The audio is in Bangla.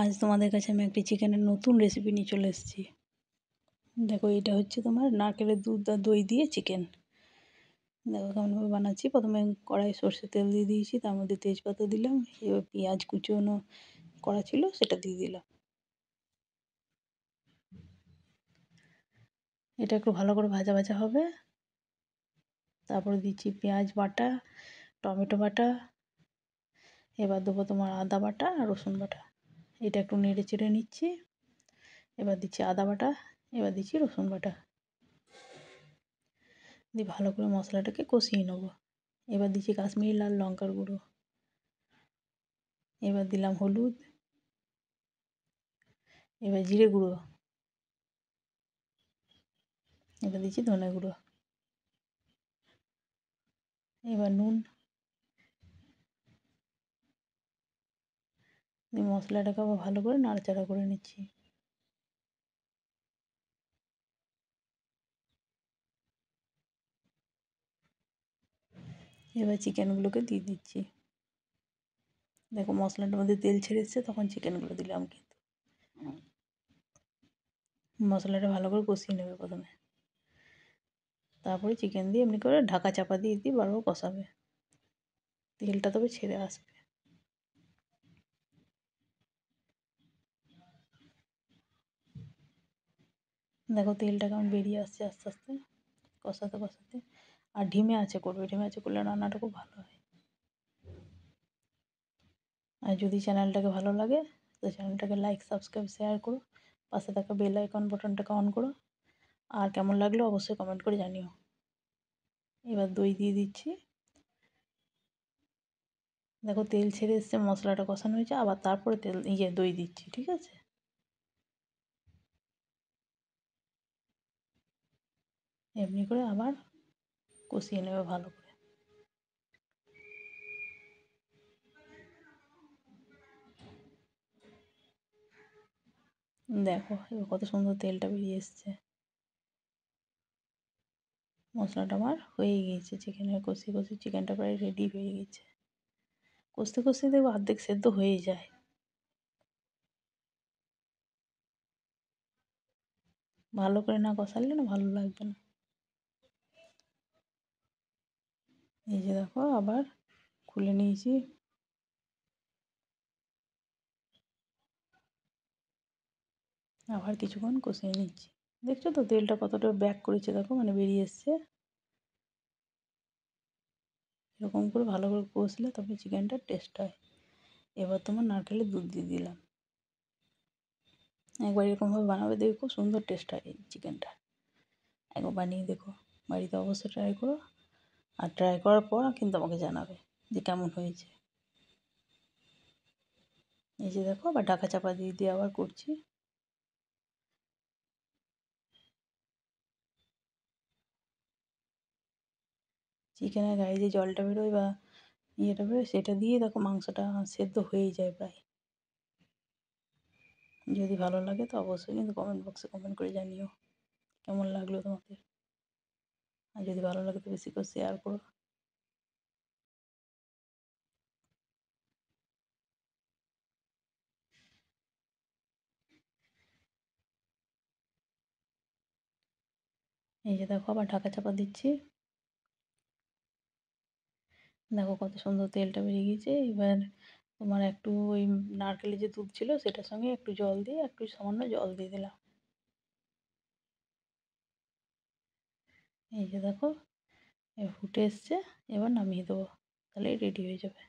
আজ তোমাদের কাছে আমি একটি চিকেনের নতুন রেসিপি নিয়ে চলে এসেছি দেখো এটা হচ্ছে তোমার নারকেলের দুধ আর দই দিয়ে চিকেন দেখো কেমনভাবে বানাচ্ছি প্রথমে কড়াই সর্ষে তেল দিয়ে দিয়েছি তার মধ্যে তেজপাতা দিলাম এবার পেঁয়াজ কুচোনো করা ছিল সেটা দিয়ে দিলাম এটা একটু ভালো করে ভাজা ভাজা হবে তারপরে দিচ্ছি পেঁয়াজ বাটা টমেটো বাটা এবার দেবো তোমার আদা বাটা আর রসুন বাটা এটা একটু নেড়ে চেড়ে নিচ্ছি এবার দিচ্ছি আদা বাটা এবার দিচ্ছি রসুন বাটা দিয়ে ভালো করে মশলাটাকে কষিয়ে নেবো এবার দিচ্ছি কাশ্মীরি লাল লঙ্কার গুঁড়ো এবার দিলাম হলুদ এবার জিরে গুঁড়ো এবার দিচ্ছি ধনে গুঁড়ো এবার নুন দিয়ে মশলাটাকে আবার ভালো করে নাড়াচাড়া করে নিচ্ছি এবার চিকেনগুলোকে দিয়ে দিচ্ছি দেখো মশলাটার মধ্যে তেল ছেড়ে এসছে তখন চিকেনগুলো দিলাম কিন্তু মশলাটা ভালো করে কষিয়ে নেবে প্রথমে তারপরে চিকেন দিয়ে এমনি করে ঢাকা চাপা দিয়ে দিয়ে বারবার কষাবে তেলটা তবে ছেড়ে আসবে দেখো তেলটা কেমন বেরিয়ে আসছে আস্তে আস্তে কষাতে কষাতে আর ঢিমে আছে করবে ঢিমে আছে করলে রান্নাটা খুব ভালো হয় আর যদি চ্যানেলটাকে ভালো লাগে তো চ্যানেলটাকে লাইক সাবস্ক্রাইব শেয়ার করো পাশে থাকা বেল আইকন বাটনটাকে অন করো আর কেমন লাগলো অবশ্যই কমেন্ট করে জানিও এবার দই দিয়ে দিচ্ছি দেখো তেল ছেড়ে এসছে মশলাটা কষানো হয়েছে আবার তারপরে তেল ইয়ে দই দিচ্ছি ঠিক আছে এমনি করে আবার কষিয়ে নেবে ভালো করে দেখো এবার কত সুন্দর তেলটা বেরিয়ে এসছে মশলাটা আমার হয়ে গিয়েছে চিকেনের কষি কষি চিকেনটা প্রায় রেডি হয়ে গেছে কষতে কষতে দেখবো অর্ধেক সেদ্ধ হয়ে যায় ভালো করে না কষালে না ভালো লাগবে না এই যে দেখো আবার খুলে নিয়েছি আবার কিছুক্ষণ কষিয়ে নিচ্ছি দেখছো তো তেলটা কতটা ব্যাক করেছে দেখো মানে বেরিয়ে এসছে এরকম করে ভালো করে কষলে তবে চিকেনটা টেস্ট হয় এবার তোমার নারকেলের দুধ দিয়ে দিলাম একবার এরকমভাবে বানাবে দেখো খুব সুন্দর টেস্ট হয় এই চিকেনটা একবার বানিয়ে দেখো বাড়িতে অবশ্যই ট্রাই করো আর ট্রাই করার পর কিন্তু আমাকে জানাবে যে কেমন হয়েছে এই যে দেখো আবার ঢাকা চাপা দিয়ে দিয়ে আবার করছি চিকেনের গায়ে যে জলটা বেরোয় বা ইয়েটা বেরোয় সেটা দিয়ে দেখো মাংসটা সেদ্ধ হয়ে যায় প্রায় যদি ভালো লাগে তো অবশ্যই কিন্তু কমেন্ট বক্সে কমেন্ট করে জানিও কেমন লাগলো তোমাদের আর যদি ভালো লাগে তো বেশি করে শেয়ার করো এই যে দেখো আবার ঢাকা চাপা দিচ্ছি দেখো কত সুন্দর তেলটা বেরিয়ে গিয়েছে এবার তোমার একটু ওই নারকেলের যে দুধ ছিল সেটার সঙ্গে একটু জল দিয়ে একটু সামান্য জল দিয়ে দিলাম এই যে দেখো ফুটে এসছে এবার নামিয়ে দেবো তাহলেই রেডি হয়ে যাবে